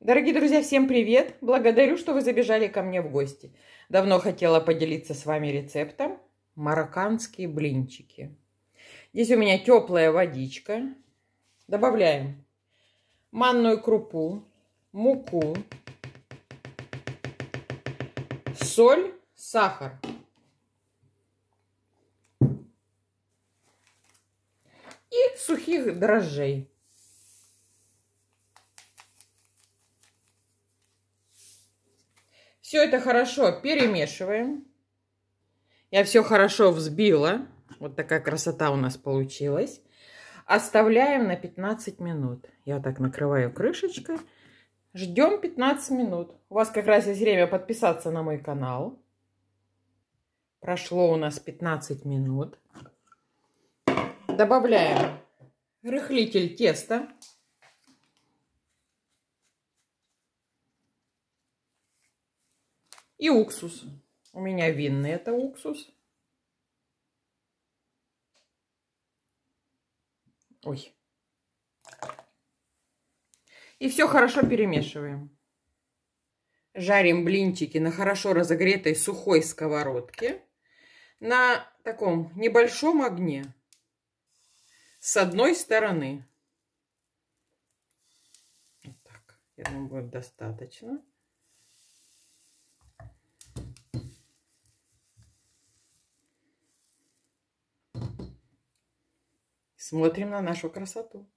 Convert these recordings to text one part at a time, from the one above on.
Дорогие друзья, всем привет! Благодарю, что вы забежали ко мне в гости. Давно хотела поделиться с вами рецептом марокканские блинчики. Здесь у меня теплая водичка. Добавляем манную крупу, муку, соль, сахар. И сухих дрожжей. Все это хорошо перемешиваем. Я все хорошо взбила. Вот такая красота у нас получилась. Оставляем на 15 минут. Я так накрываю крышечкой. Ждем 15 минут. У вас как раз есть время подписаться на мой канал. Прошло у нас 15 минут. Добавляем рыхлитель теста. И уксус. У меня винный это уксус. Ой. И все хорошо перемешиваем. Жарим блинчики на хорошо разогретой сухой сковородке на таком небольшом огне с одной стороны. Вот так. Я думаю, будет достаточно. Смотрим на нашу красоту.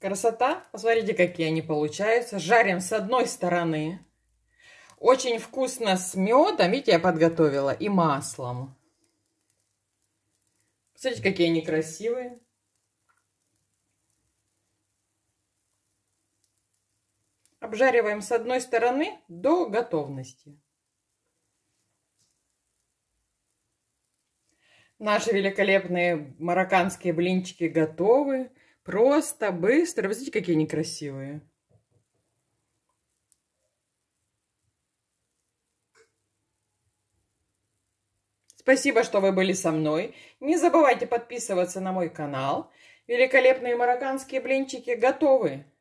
Красота. Посмотрите, какие они получаются. Жарим с одной стороны. Очень вкусно с медом. Видите, я подготовила. И маслом. Смотрите, какие они красивые. Обжариваем с одной стороны до готовности. Наши великолепные марокканские блинчики готовы. Просто, быстро. Вы какие они красивые. Спасибо, что вы были со мной. Не забывайте подписываться на мой канал. Великолепные марокканские блинчики готовы.